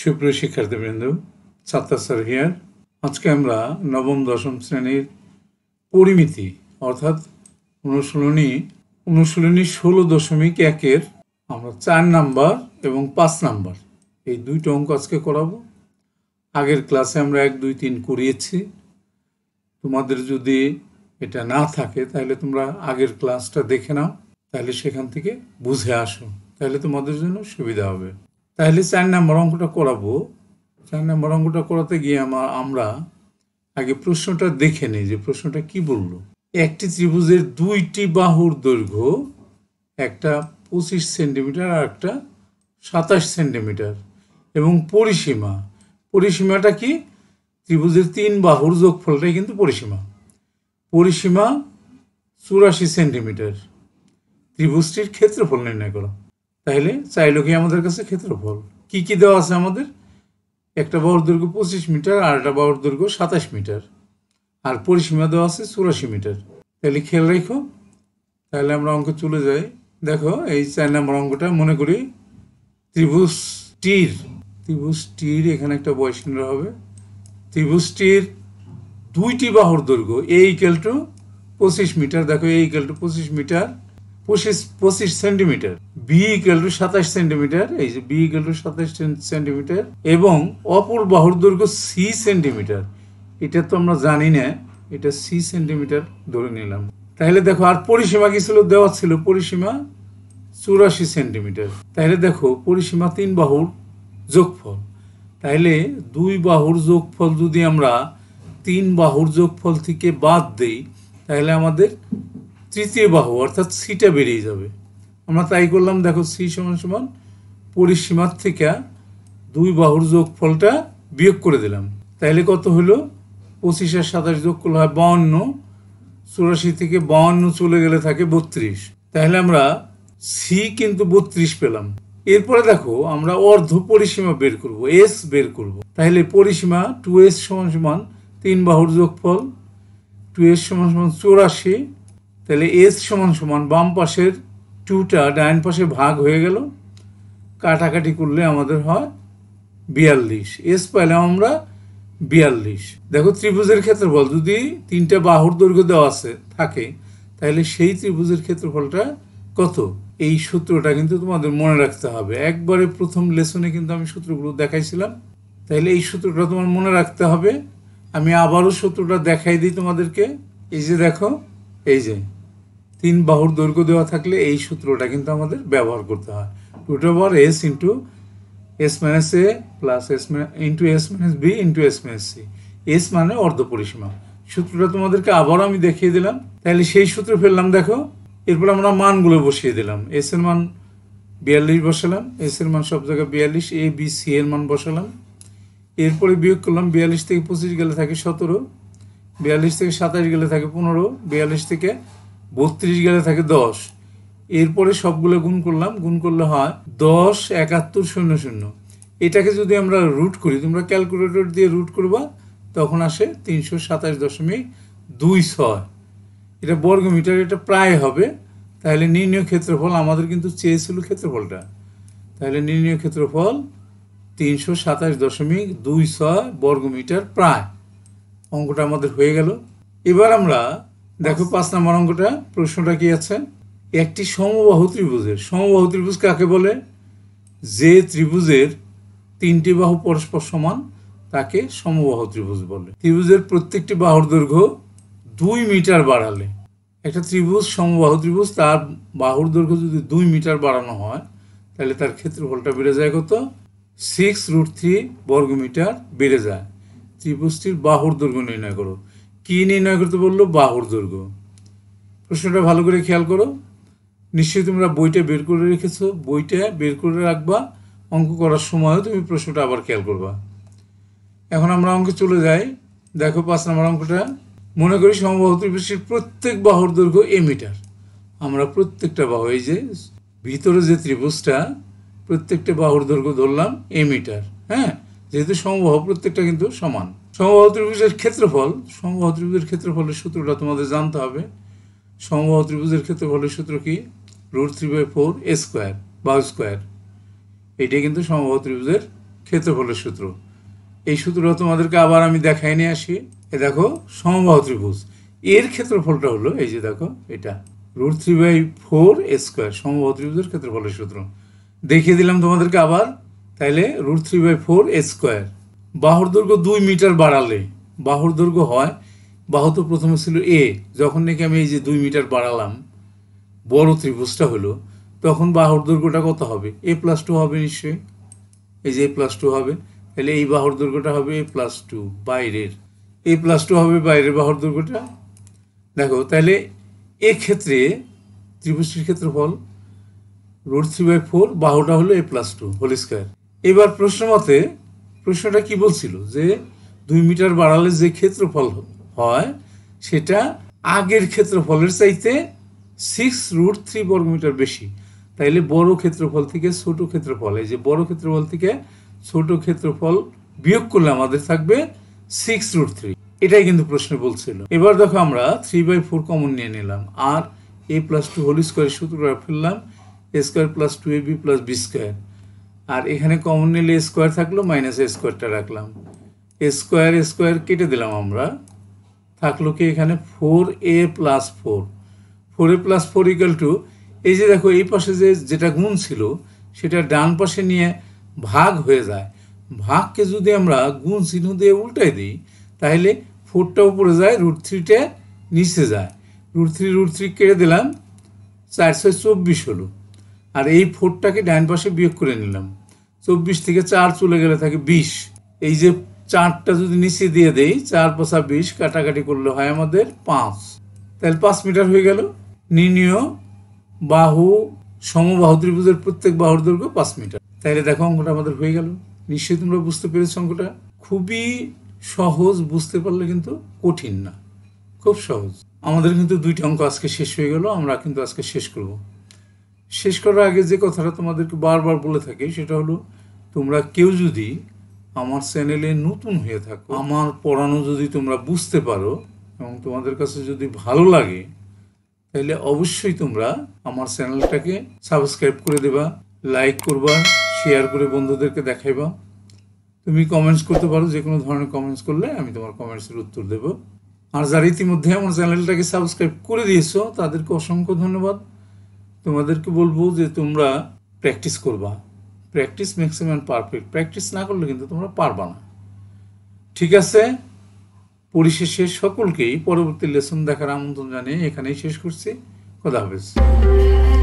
সুপ্রিয় শিক্ষার্থীবৃন্দ ছাত্রা sir here আজকে আমরা নবম দশম শ্রেণীর পরিমিতি অর্থাৎ অনুশীলনী অনুশীলনী ষোলো দশমিক একের আমরা চার নাম্বার এবং পাঁচ নাম্বার এই দুইটা অঙ্ক আজকে করাবো আগের ক্লাসে আমরা এক দুই তিন করিয়েছি তোমাদের যদি এটা না থাকে তাহলে তোমরা আগের ক্লাসটা দেখে নাও তাহলে সেখান থেকে বুঝে আসো তাহলে তোমাদের জন্য সুবিধা হবে তাহলে চার নম্বর অঙ্কটা করাবো চার নম্বর অঙ্কটা করাতে গিয়ে আমার আমরা আগে প্রশ্নটা দেখে নিই যে প্রশ্নটা কি বলল একটি ত্রিভুজের দুইটি বাহুর দৈর্ঘ্য একটা পঁচিশ সেন্টিমিটার আর একটা সাতাশ সেন্টিমিটার এবং পরিসীমা পরিসীমাটা কি ত্রিভুজের তিন বাহুর যোগফলটাই কিন্তু পরিসীমা পরিসীমা চুরাশি সেন্টিমিটার ত্রিভুজটির ক্ষেত্রফল নির্ণয় করা তাহলে চাইলো কি আমাদের কাছে ক্ষেত্রফল কি কি দেওয়া আছে আমাদের একটা বাউর দৈর্ঘ্য পঁচিশ মিটার আর একটা বাউর দৈর্ঘ্য সাতাশ মিটার আর পরিসীমা দেওয়া আছে চুরাশি মিটার তাহলে খেয়াল রেখো তাহলে আমরা অঙ্ক চলে যাই দেখো এই চার নম্বর অঙ্কটা মনে করি ত্রিভুজ টির এখানে একটা কেন্দ্র হবে ত্রিভুজটির দুইটি বাহুর দৈর্ঘ্য এই কেলটু পঁচিশ মিটার দেখো এই কেলটু পঁচিশ মিটার পঁচিশ পঁচিশ সেন্টিমিটার বি ইকাল টু সাতাশ সেন্টিমিটার এই যে বি ইকাল টু সাতাশ সেন্টিমিটার এবং অপর বাহুর দৈর্ঘ্য সি সেন্টিমিটার এটা তো আমরা জানি না এটা সি সেন্টিমিটার ধরে নিলাম তাহলে দেখো আর পরিসীমা কি ছিল দেওয়া ছিল পরিসীমা চুরাশি সেন্টিমিটার তাহলে দেখো পরিসীমা তিন বাহুর যোগফল তাহলে দুই বাহুর যোগফল যদি আমরা তিন বাহুর যোগফল থেকে বাদ দেই তাহলে আমাদের তৃতীয় বাহু অর্থাৎ সিটা বেরিয়ে যাবে আমরা তাই করলাম দেখো সি সমান সমান পরিসীমার থেকে দুই বাহুর যোগফলটা বিয়োগ করে দিলাম তাহলে কত হলো পঁচিশ আর সাতাশ যোগ করলে হয় বাউন্ন চুরাশি থেকে বাউন্ন চলে গেলে থাকে বত্রিশ তাহলে আমরা সি কিন্তু বত্রিশ পেলাম এরপরে দেখো আমরা অর্ধ পরিসীমা বের করব এস বের করব তাহলে পরিসীমা টু এস সমান সমান তিন বাহুর যোগফল টু এস সমান সমান চুরাশি তাহলে এস সমান সমান বাম পাশের টুটা ডাইন পাশে ভাগ হয়ে গেল কাটাকাটি করলে আমাদের হয় বিয়াল্লিশ এস পাইলাম আমরা বিয়াল্লিশ দেখো ত্রিভুজের ক্ষেত্রফল যদি তিনটা বাহুর দৈর্ঘ্য দেওয়া আছে থাকে তাহলে সেই ত্রিভুজের ক্ষেত্রফলটা কত এই সূত্রটা কিন্তু তোমাদের মনে রাখতে হবে একবারে প্রথম লেসনে কিন্তু আমি সূত্রগুলো দেখাইছিলাম তাহলে এই সূত্রটা তোমার মনে রাখতে হবে আমি আবারও সূত্রটা দেখাই দিই তোমাদেরকে এই যে দেখো এই যে তিন বাহুর দৈর্ঘ্য দেওয়া থাকলে এই সূত্রটা কিন্তু আমাদের ব্যবহার করতে হয় root over S into S minus A plus S into S minus B into S minus C S মানে অর্ধ পরিসীমা সূত্রটা তোমাদেরকে আবার আমি দেখিয়ে দিলাম তাহলে সেই সূত্র ফেললাম দেখো এরপর আমরা মানগুলো বসিয়ে দিলাম এস এর মান বিয়াল্লিশ বসালাম এস এর মান সব জায়গায় বিয়াল্লিশ এ বি সি এর মান বসালাম এরপরে বিয়োগ করলাম বিয়াল্লিশ থেকে পঁচিশ গেলে থাকে সতেরো বিয়াল্লিশ থেকে সাতাশ গেলে থাকে পনেরো বিয়াল্লিশ থেকে বত্রিশ গেলে থাকে দশ এরপরে সবগুলো গুণ করলাম গুণ করলে হয় দশ একাত্তর শূন্য শূন্য এটাকে যদি আমরা রুট করি তোমরা ক্যালকুলেটর দিয়ে রুট করবা তখন আসে তিনশো সাতাশ দশমিক দুই ছয় এটা বর্গমিটার এটা প্রায় হবে তাহলে নির্ণয় ক্ষেত্রফল আমাদের কিন্তু চেয়েছিল ক্ষেত্রফলটা তাহলে নির্ণয় ক্ষেত্রফল তিনশো সাতাশ দশমিক দুই ছয় বর্গমিটার প্রায় অঙ্কটা আমাদের হয়ে গেল এবার আমরা দেখো পাঁচ নম্বর অঙ্কটা প্রশ্নটা কি আছে একটি সমবাহু ত্রিভুজের সমবাহু ত্রিভুজ কাকে বলে যে ত্রিভুজের তিনটি বাহু পরস্পর সমান তাকে সমবাহু ত্রিভুজ বলে ত্রিভুজের প্রত্যেকটি বাহুর দৈর্ঘ্য দুই মিটার বাড়ালে একটা ত্রিভুজ সমবাহু ত্রিভুজ তার বাহুর দৈর্ঘ্য যদি দুই মিটার বাড়ানো হয় তাহলে তার ক্ষেত্রফলটা বেড়ে যায় কত সিক্স রুট থ্রি বর্গমিটার বেড়ে যায় ত্রিভুজটির বাহুর দৈর্ঘ্য নির্ণয় করো কি নির্ণয় করতে বললো বাহুর দৈর্ঘ্য প্রশ্নটা ভালো করে খেয়াল করো নিশ্চয়ই তোমরা বইটা বের করে রেখেছো বইটা বের করে রাখবা অঙ্ক করার সময়ও তুমি প্রশ্নটা আবার খেয়াল করবা এখন আমরা অঙ্কে চলে যাই দেখো পাঁচ নম্বর অঙ্কটা মনে করি সমবাহু ত্রিভুজের প্রত্যেক বাহুর দৈর্ঘ্য এ মিটার আমরা প্রত্যেকটা বাহু এই যে ভিতরে যে ত্রিভুজটা প্রত্যেকটা বাহুর দৈর্ঘ্য ধরলাম এ মিটার হ্যাঁ যেহেতু সমবাহ প্রত্যেকটা কিন্তু সমান সমবাহ ত্রিভুজের ক্ষেত্রফল সমবাহ ত্রিভুজের ক্ষেত্রফলের সূত্রটা তোমাদের জানতে হবে সমবাহ ত্রিভুজের ক্ষেত্রফলের সূত্র কি root three by four A square বা স্কোয়ার এটাই কিন্তু সমবাহ ত্রিভুজের ক্ষেত্রফলের সূত্র এই সূত্রটা তোমাদেরকে আবার আমি দেখাই নিয়ে আসি এ দেখো সমবাহ ত্রিভুজ এর ক্ষেত্রফলটা হলো এই যে দেখো এটা root three by four A square সমবাহ ত্রিভুজের ক্ষেত্রফলের সূত্র দেখিয়ে দিলাম তোমাদেরকে আবার তাইলে root three by four A square বাহুর দৈর্ঘ্য দুই মিটার বাড়ালে বাহুর দৈর্ঘ্য হয় বাহু তো প্রথমে ছিল এ যখন নাকি আমি এই যে দুই মিটার বাড়ালাম বড় ত্রিভুজটা হলো তখন বাহুর দৈর্ঘ্যটা কত হবে এ প্লাস টু হবে নিশ্চয়ই এই যে এ প্লাস টু হবে তাহলে এই বাহুর দৈর্ঘ্যটা হবে এ প্লাস টু বাইরের এ প্লাস টু হবে বাইরের বাহুর দৈর্ঘ্যটা দেখো তাহলে এক্ষেত্রে ত্রিভুজটির ক্ষেত্রফল রুট থ্রি বাই ফোর বাহুটা হলো A plus two whole square এবার প্রশ্ন মতে প্রশ্নটা কি বলছিল যে দুই মিটার বাড়ালে যে ক্ষেত্রফল হয় সেটা আগের ক্ষেত্রফলের চাইতে সিক্স রুট থ্রি মিটার বেশি তাইলে বড় ক্ষেত্রফল থেকে ছোট ক্ষেত্রফল এই যে বড় ক্ষেত্রফল থেকে ছোট ক্ষেত্রফল বিয়োগ করলে আমাদের থাকবে সিক্স রুট থ্রি এটাই কিন্তু প্রশ্নে বলছিল এবার দেখো আমরা থ্রি বাই ফোর কমন নিয়ে নিলাম আর A plus two whole square সূত্রটা ফেললাম A square plus two A B plus B square আর এখানে কমন নিলে স্কোয়ার থাকলো মাইনাস স্কোয়ারটা রাখলাম স্কোয়ার স্কোয়ার কেটে দিলাম আমরা থাকলো কি এখানে four A plus four four A plus four equal to এই যে দেখো এই পাশে যে যেটা গুণ ছিল সেটা ডান পাশে নিয়ে ভাগ হয়ে যায় ভাগকে যদি আমরা গুণ চিহ্ন দিয়ে উল্টাই দিই তাহলে ফোরটা উপরে যায় রুট থ্রিটা নিচে যায় রুট থ্রি রুট থ্রি কেটে দিলাম চারশো চব্বিশ হলো আর এই ফোরটাকে ডান পাশে বিয়োগ করে নিলাম চব্বিশ থেকে চার চলে গেলে থাকে বিশ এই যে চারটা যদি নিচে দিয়ে দেই চার পচা বিশ কাটাকাটি করলে হয় আমাদের পাঁচ তাহলে পাঁচ মিটার হয়ে গেল নির্ণীয় বাহু সমবাহু ত্রিভুজের প্রত্যেক বাহুর দৈর্ঘ্য পাঁচ মিটার তাহলে দেখো অঙ্কটা আমাদের হয়ে গেল নিশ্চয়ই তোমরা বুঝতে পেরেছ অঙ্কটা খুবই সহজ বুঝতে পারলে কিন্তু কঠিন না খুব সহজ আমাদের কিন্তু দুইটা অঙ্ক আজকে শেষ হয়ে গেল আমরা কিন্তু আজকে শেষ করব শেষ করার আগে যে কথাটা তোমাদেরকে বারবার বলে থাকি সেটা হলো তোমরা কেউ যদি আমার চ্যানেলে নতুন হয়ে থাকো আমার পড়ানো যদি তোমরা বুঝতে পারো এবং তোমাদের কাছে যদি ভালো লাগে তাহলে অবশ্যই তোমরা আমার চ্যানেলটাকে সাবস্ক্রাইব করে দেবা লাইক করবা শেয়ার করে বন্ধুদেরকে দেখাইবা তুমি কমেন্টস করতে পারো যে কোনো ধরনের কমেন্টস করলে আমি তোমার কমেন্টসের উত্তর দেব আর যারা ইতিমধ্যে আমার চ্যানেলটাকে সাবস্ক্রাইব করে দিয়েছো তাদেরকে অসংখ্য ধন্যবাদ তোমাদেরকে বলবো যে তোমরা প্র্যাকটিস করবা প্র্যাকটিস ম্যাক্সিমাম পারফেক্ট প্র্যাকটিস না করলে কিন্তু তোমরা পারবা না ঠিক আছে পরিশেষে সকলকেই পরবর্তী লেসন দেখার আমন্ত্রণ জানিয়ে এখানেই শেষ করছি কথা হাফেজ